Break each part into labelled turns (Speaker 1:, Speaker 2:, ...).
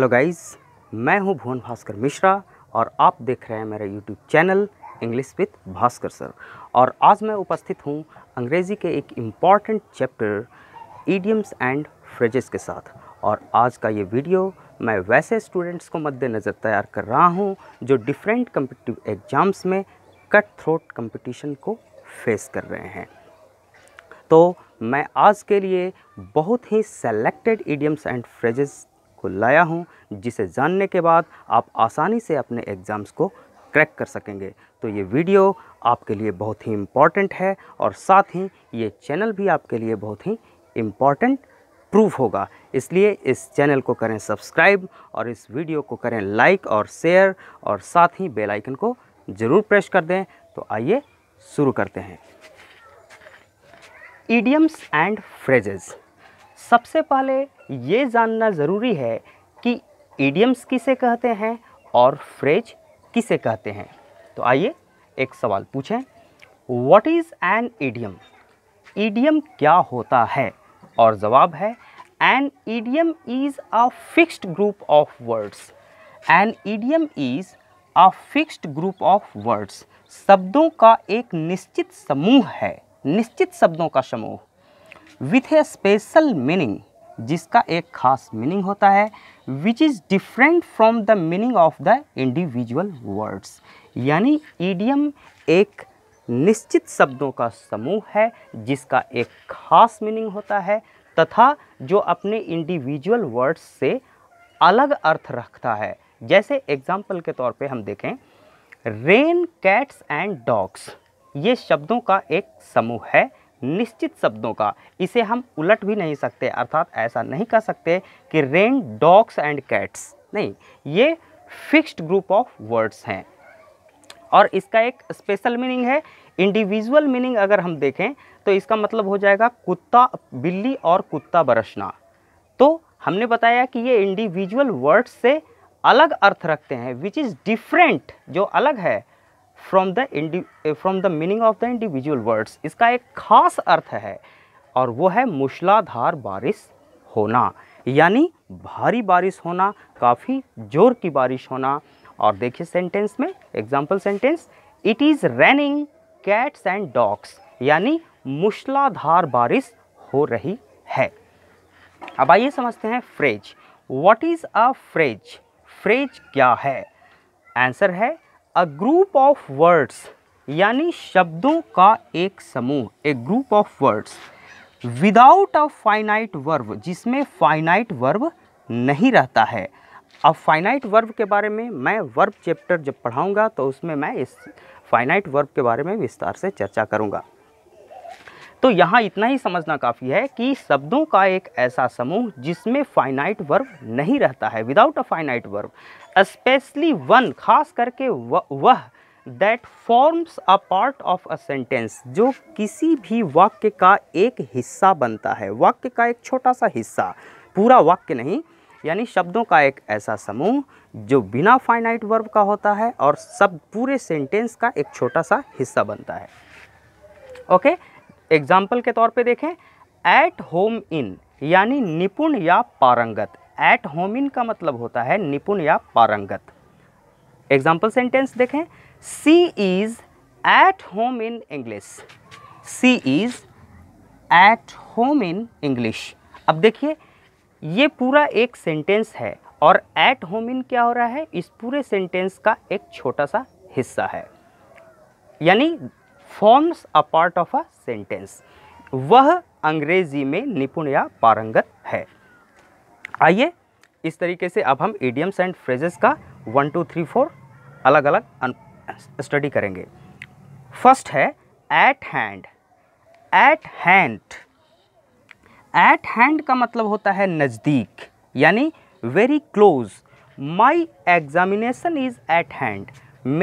Speaker 1: Hello guys मैं हूं भुवन भास्कर मिश्रा और आप देख रहे हैं मेरा YouTube channel English with Bhaskar sir और आज मैं उपस्थित हूं अंग्रेज़ी के एक important chapter idioms and phrases के साथ और आज का ये वीडियो मैं वैसे स्टूडेंट्स को मद्देनज़र तैयार कर रहा हूं जो डिफरेंट कम्पिटिव एग्ज़ाम्स में कट थ्रोट कम्पिटिशन को फेस कर रहे हैं तो मैं आज के लिए बहुत ही सेलेक्टेड ईडियम्स एंड फ्रेजेस आपको लाया हूँ जिसे जानने के बाद आप आसानी से अपने एग्ज़ाम्स को क्रैक कर सकेंगे तो ये वीडियो आपके लिए बहुत ही इम्पॉर्टेंट है और साथ ही ये चैनल भी आपके लिए बहुत ही इम्पॉर्टेंट प्रूफ होगा इसलिए इस चैनल को करें सब्सक्राइब और इस वीडियो को करें लाइक और शेयर और साथ ही बेल आइकन को ज़रूर प्रेस कर दें तो आइए शुरू करते हैं ईडियम्स एंड फ्रेजेज़ सबसे पहले ये जानना ज़रूरी है कि ईडियम्स किसे कहते हैं और फ्रेज किसे कहते हैं तो आइए एक सवाल पूछें what is an idiom idiom क्या होता है और जवाब है an idiom is a fixed group of words an idiom is a fixed group of words शब्दों का एक निश्चित समूह है निश्चित शब्दों का समूह विथ ए स्पेशल मीनिंग जिसका एक खास मीनिंग होता है which is different from the meaning of the individual words यानी ईडियम एक निश्चित शब्दों का समूह है जिसका एक खास मीनिंग होता है तथा जो अपने इंडिविजुअल वर्ड्स से अलग अर्थ रखता है जैसे एग्जाम्पल के तौर पे हम देखें रेन कैट्स एंड डॉग्स ये शब्दों का एक समूह है निश्चित शब्दों का इसे हम उलट भी नहीं सकते अर्थात ऐसा नहीं कर सकते कि रेन डॉग्स एंड कैट्स नहीं ये फिक्स्ड ग्रुप ऑफ वर्ड्स हैं और इसका एक स्पेशल मीनिंग है इंडिविजुअल मीनिंग अगर हम देखें तो इसका मतलब हो जाएगा कुत्ता बिल्ली और कुत्ता बरसना तो हमने बताया कि ये इंडिविजुअल वर्ड्स से अलग अर्थ रखते हैं विच इज़ डिफरेंट जो अलग है from the from the meaning of the individual words इसका एक खास अर्थ है और वो है मूसलाधार बारिश होना यानी भारी बारिश होना काफ़ी ज़ोर की बारिश होना और देखिए सेंटेंस में example sentence it is raining cats and dogs यानी मूसलाधार बारिश हो रही है अब आइए समझते हैं phrase what is a phrase phrase क्या है आंसर है अ ग्रुप ऑफ वर्ड्स यानी शब्दों का एक समूह a group of words without a finite verb जिसमें फाइनाइट वर्ब नहीं रहता है अब फाइनाइट वर्ब के बारे में मैं वर्ब चैप्टर जब पढ़ाऊँगा तो उसमें मैं इस फाइनाइट वर्ब के बारे में विस्तार से चर्चा करूँगा तो यहाँ इतना ही समझना काफ़ी है कि शब्दों का एक ऐसा समूह जिसमें फाइनाइट वर्ब नहीं रहता है without a finite verb specially one खास करके वह that forms a part of a sentence जो किसी भी वाक्य का एक हिस्सा बनता है वाक्य का एक छोटा सा हिस्सा पूरा वाक्य नहीं यानी शब्दों का एक ऐसा समूह जो बिना फाइनाइट वर्ब का होता है और सब पूरे सेंटेंस का एक छोटा सा हिस्सा बनता है ओके okay? एग्जाम्पल के तौर पे देखें एट होम इन यानी निपुण या पारंगत एट होम इन का मतलब होता है निपुण या पारंगत एग्जाम्पल सेंटेंस देखें she is at home in English she is at home in English अब देखिए ये पूरा एक सेंटेंस है और एट होम इन क्या हो रहा है इस पूरे सेंटेंस का एक छोटा सा हिस्सा है यानी forms a part of a sentence वह अंग्रेजी में निपुण या पारंगत है आइए इस तरीके से अब हम ईडियम्स एंड फ्रेजेस का वन टू थ्री फोर अलग अलग स्टडी करेंगे फर्स्ट है at hand at hand at hand का मतलब होता है नज़दीक यानी very close my examination is at hand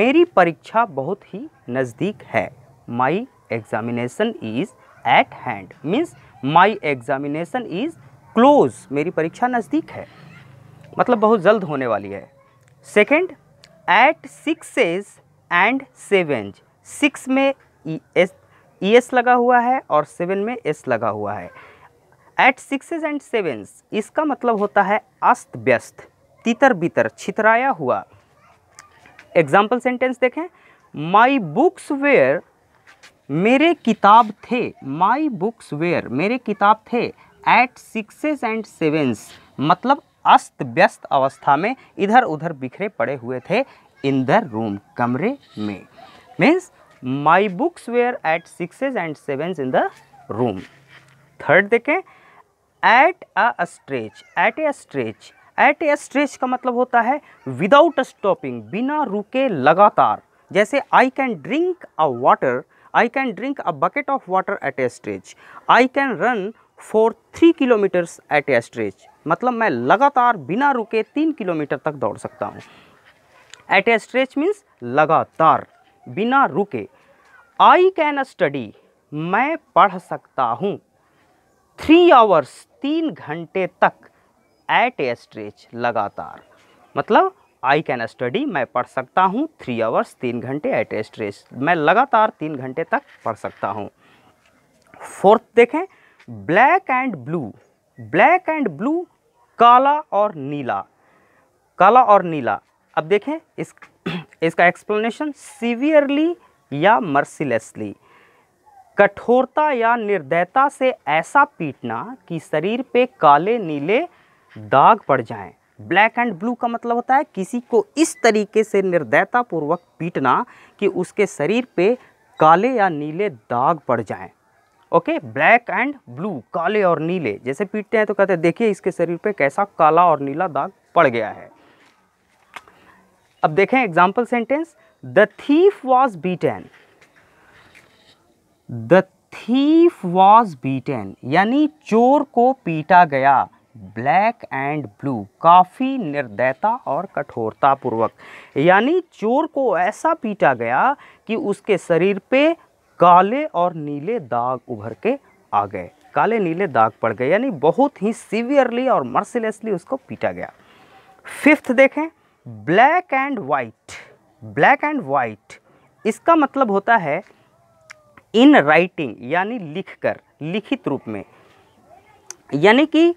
Speaker 1: मेरी परीक्षा बहुत ही नज़दीक है my examination is at hand means my examination is close मेरी परीक्षा नज़दीक है मतलब बहुत जल्द होने वाली है second at sixes and sevens six में ई एस ई एस लगा हुआ है और सेवन में एस लगा हुआ है एट सिक्सेज एंड सेवेंस इसका मतलब होता है अस्त व्यस्त तितर बितर छितराया हुआ एग्जाम्पल सेंटेंस देखें माई बुक्स वेयर मेरे किताब थे माई बुक्स वेयर मेरे किताब थे एट सिक्सेस एंड सेवेंस मतलब अस्त व्यस्त अवस्था में इधर उधर बिखरे पड़े हुए थे इन द रूम कमरे में means my books were at sixes and sevens in the room third देखें at a stretch at a stretch at a stretch का मतलब होता है विदाउट स्टॉपिंग बिना रुके लगातार जैसे I can drink a water I can drink a bucket of water at a stretch. I can run for three kilometers at a stretch. मतलब मैं लगातार बिना रुके तीन किलोमीटर तक दौड़ सकता हूँ एट ए स्ट्रेच मीन्स लगातार बिना रुके आई कैन स्टडी मैं पढ़ सकता हूँ थ्री आवर्स तीन घंटे तक एट ए स्ट्रेच लगातार मतलब आई कैन स्टडी मैं पढ़ सकता हूँ थ्री आवर्स तीन घंटे एट ए स्ट्रेस मैं लगातार तीन घंटे तक पढ़ सकता हूँ फोर्थ देखें black and blue black and blue काला और नीला काला और नीला अब देखें इस इसका एक्सप्लेनेशन सीवियरली या मर्सीलेसली कठोरता या निर्दयता से ऐसा पीटना कि शरीर पे काले नीले दाग पड़ जाएं ब्लैक एंड ब्लू का मतलब होता है किसी को इस तरीके से निर्दयतापूर्वक पीटना कि उसके शरीर पे काले या नीले दाग पड़ जाएं ओके ब्लैक एंड ब्लू काले और नीले जैसे पीटते हैं तो कहते हैं देखिए इसके शरीर पे कैसा काला और नीला दाग पड़ गया है अब देखें example sentence the thief was beaten the thief was beaten यानी चोर को पीटा गया ब्लैक एंड ब्लू काफ़ी निर्दयता और कठोरता पूर्वक यानी चोर को ऐसा पीटा गया कि उसके शरीर पे काले और नीले दाग उभर के आ गए काले नीले दाग पड़ गए यानी बहुत ही सीवियरली और मर्सिलेसली उसको पीटा गया फिफ्थ देखें black and white black and white इसका मतलब होता है इन राइटिंग यानी लिखकर लिखित रूप में यानी कि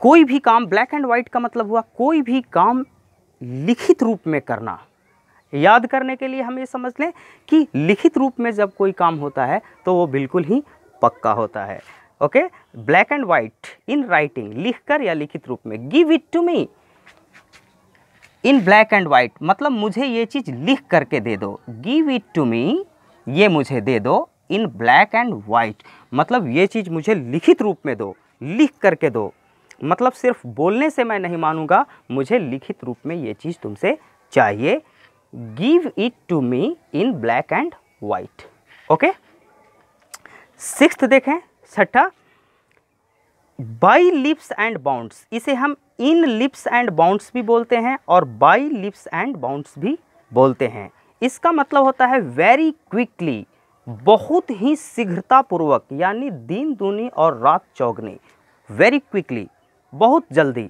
Speaker 1: कोई भी काम ब्लैक एंड वाइट का मतलब हुआ कोई भी काम लिखित रूप में करना याद करने के लिए हम ये समझ लें कि लिखित रूप में जब कोई काम होता है तो वो बिल्कुल ही पक्का होता है okay black and white in writing लिखकर या लिखित रूप में give it to me in black and white मतलब मुझे ये चीज़ लिख करके दे दो गिव इट टू मी ये मुझे दे दो इन ब्लैक एंड वाइट मतलब ये चीज़ मुझे लिखित रूप में दो लिख करके दो मतलब सिर्फ बोलने से मैं नहीं मानूंगा मुझे लिखित रूप में ये चीज़ तुमसे चाहिए give it to me in black and white okay six देखें छठा बाई लिप्स एंड बाउंड्स इसे हम इन लिप्स एंड बाउंड्स भी बोलते हैं और बाई लिप्स एंड बाउंड्स भी बोलते हैं इसका मतलब होता है वेरी क्विकली बहुत ही शीघ्रतापूर्वक यानी दिन दूनी और रात चौगनी वेरी क्विकली बहुत जल्दी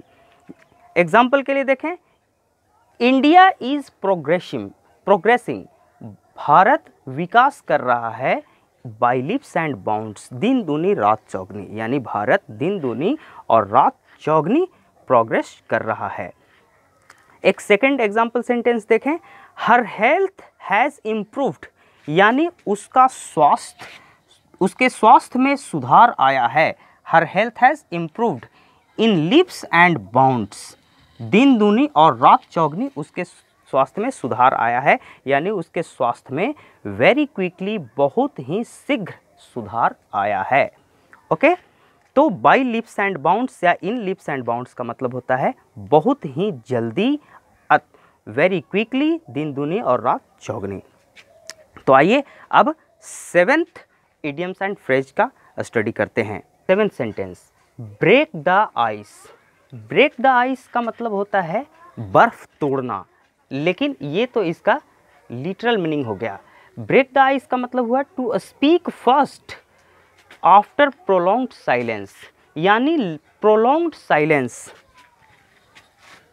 Speaker 1: एग्जाम्पल के लिए देखें India is progressing progressing Bharat विकास कर रहा है बाई लिप्स एंड बाउंड दिन दूनी रात चौगनी यानी भारत दिन दूनी और रात चौगनी प्रोग्रेस कर रहा है एक सेकेंड एग्जाम्पल सेंटेंस देखें हर हेल्थ हैज़ इम्प्रूव्ड यानी उसका स्वास्थ्य उसके स्वास्थ्य में सुधार आया है her health has improved in leaps and bounds दिन दूनी और रात चौगनी उसके स्वास्थ्य में सुधार आया है यानी उसके स्वास्थ्य में वेरी क्विकली बहुत ही शीघ्र सुधार आया है ओके तो बाई लिप्स एंड बाउंड्स या इन लिप्स एंड बाउंड्स का मतलब होता है बहुत ही जल्दी वेरी क्विकली दिन दूनी और रात चौगनी तो आइए अब सेवेंथ इडियम्स एंड फ्रेज का स्टडी करते हैं seventh sentence break the ice break the ice का मतलब होता है बर्फ़ तोड़ना लेकिन ये तो इसका लिटरल मीनिंग हो गया ब्रेक द आइस का मतलब हुआ to speak first after prolonged silence यानी प्रोलोंग्ड साइलेंस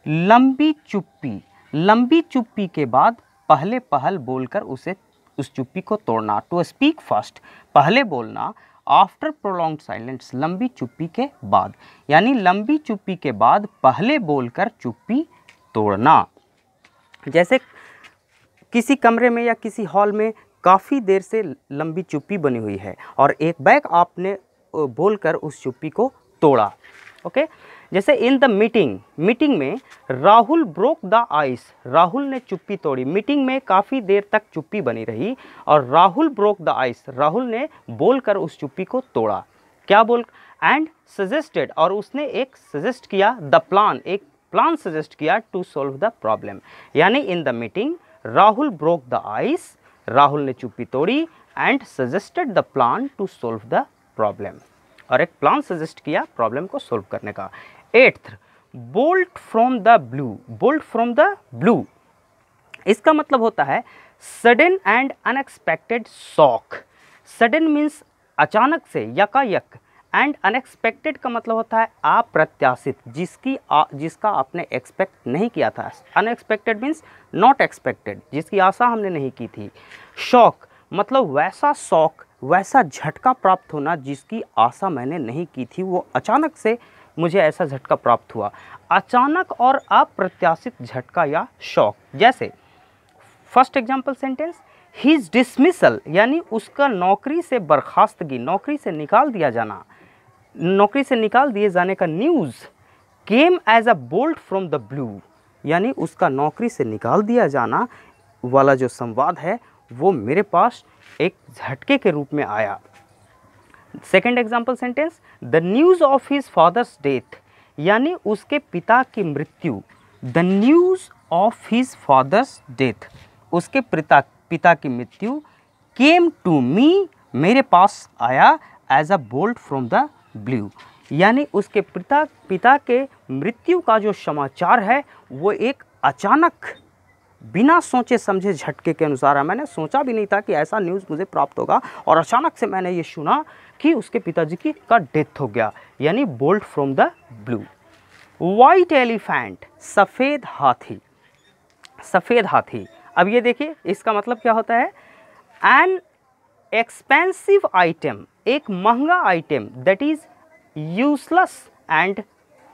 Speaker 1: लंबी चुप्पी लंबी चुप्पी के बाद पहले पहल बोलकर उसे उस चुप्पी को तोड़ना टू स्पीक फर्स्ट पहले बोलना आफ्टर प्रोलॉन्ग साइलेंस लंबी चुप्पी के बाद यानी लंबी चुप्पी के बाद पहले बोलकर चुप्पी तोड़ना जैसे किसी कमरे में या किसी हॉल में काफ़ी देर से लंबी चुप्पी बनी हुई है और एक बैग आपने बोलकर उस चुप्पी को तोड़ा ओके जैसे इन द मीटिंग मीटिंग में Rahul broke the ice Rahul ने चुप्पी तोड़ी मीटिंग में काफ़ी देर तक चुप्पी बनी रही और Rahul broke the ice Rahul ने बोलकर उस चुप्पी को तोड़ा क्या बोल एंड सजेस्टेड और उसने एक सजेस्ट किया द प्लान एक प्लान सजेस्ट किया टू सॉल्व द प्रॉब्लम यानी in the meeting Rahul broke the ice Rahul ने चुप्पी तोड़ी and suggested the plan to solve the problem और एक प्लान सजेस्ट किया प्रॉब्लम को सॉल्व करने का eighth bolt from the blue bolt from the blue इसका मतलब होता है sudden and unexpected shock sudden means अचानक से यकायक एंड अनएक्सपेक्टेड का मतलब होता है अप्रत्याशित जिसकी आ, जिसका आपने एक्सपेक्ट नहीं किया था अनएक्सपेक्टेड मीन्स नॉट एक्सपेक्टेड जिसकी आशा हमने नहीं की थी शौक मतलब वैसा शौक वैसा झटका प्राप्त होना जिसकी आशा मैंने नहीं की थी वो अचानक से मुझे ऐसा झटका प्राप्त हुआ अचानक और अप्रत्याशित झटका या शौक जैसे first example sentence his dismissal यानी उसका नौकरी से बर्खास्तगी नौकरी से निकाल दिया जाना नौकरी से निकाल दिए जाने का news came as a bolt from the blue यानी उसका नौकरी से निकाल दिया जाना वाला जो संवाद है वो मेरे पास एक झटके के रूप में आया second example sentence the news of his father's death यानी उसके पिता की मृत्यु the news of his father's death उसके पिता पिता की मृत्यु केम टू मी मेरे पास आया as a bolt from the blue यानी उसके पिता पिता के मृत्यु का जो समाचार है वो एक अचानक बिना सोचे समझे झटके के अनुसार है मैंने सोचा भी नहीं था कि ऐसा न्यूज़ मुझे प्राप्त होगा और अचानक से मैंने ये सुना कि उसके पिताजी की का डेथ हो गया यानी bolt from the blue white elephant सफ़ेद हाथी सफ़ेद हाथी अब ये देखिए इसका मतलब क्या होता है एन एक्सपेंसिव आइटम एक महंगा item that is useless and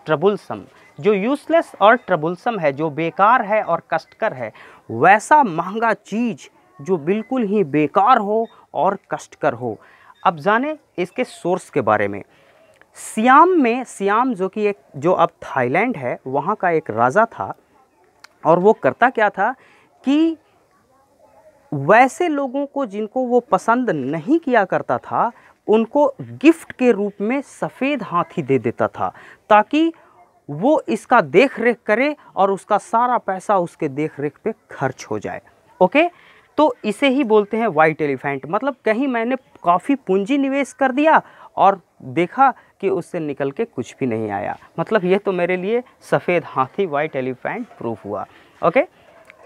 Speaker 1: troublesome जो यूजलेस और ट्रबुलसम है जो बेकार है और कष्टकर है वैसा महंगा चीज़ जो बिल्कुल ही बेकार हो और कष्टकर हो अब जाने इसके सोर्स के बारे में सियाम में सियाम जो कि एक जो अब थाईलैंड है वहाँ का एक राजा था और वो करता क्या था कि वैसे लोगों को जिनको वो पसंद नहीं किया करता था उनको गिफ्ट के रूप में सफ़ेद हाथी दे देता था ताकि वो इसका देख रेख करे और उसका सारा पैसा उसके देख रेख पे खर्च हो जाए ओके तो इसे ही बोलते हैं वाइट एलिफेंट मतलब कहीं मैंने काफ़ी पूंजी निवेश कर दिया और देखा कि उससे निकल के कुछ भी नहीं आया मतलब ये तो मेरे लिए सफ़ेद हाथी वाइट एलिफेंट प्रूफ हुआ ओके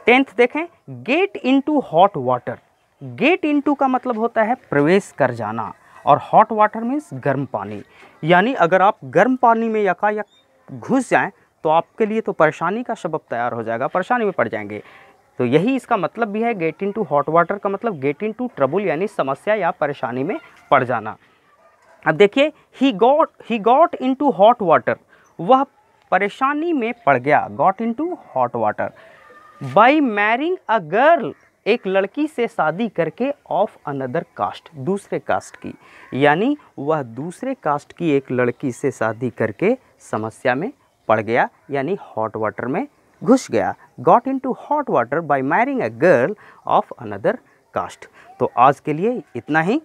Speaker 1: टेंथ देखें get into hot water get into का मतलब होता है प्रवेश कर जाना और हॉट वाटर मीन्स गर्म पानी यानी अगर आप गर्म पानी में यका या घुस जाएं तो आपके लिए तो परेशानी का सबब तैयार हो जाएगा परेशानी में पड़ जाएंगे तो यही इसका मतलब भी है get into hot water का मतलब गेट इन टू ट्रबुल यानी समस्या या परेशानी में पड़ जाना अब देखिए he got he got into hot water वह परेशानी में पड़ गया got into hot water by marrying a girl एक लड़की से शादी करके ऑफ अनदर कास्ट दूसरे कास्ट की यानी वह दूसरे कास्ट की एक लड़की से शादी करके समस्या में पड़ गया यानी हॉट वाटर में घुस गया got into hot water by marrying a girl of another caste तो आज के लिए इतना ही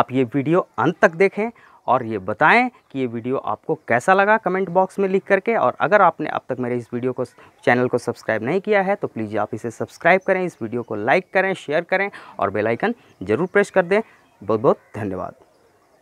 Speaker 1: आप ये वीडियो अंत तक देखें और ये बताएं कि ये वीडियो आपको कैसा लगा कमेंट बॉक्स में लिख करके और अगर आपने अब तक मेरे इस वीडियो को चैनल को सब्सक्राइब नहीं किया है तो प्लीज़ आप इसे सब्सक्राइब करें इस वीडियो को लाइक करें शेयर करें और बेलाइकन ज़रूर प्रेस कर दें बहुत बहुत धन्यवाद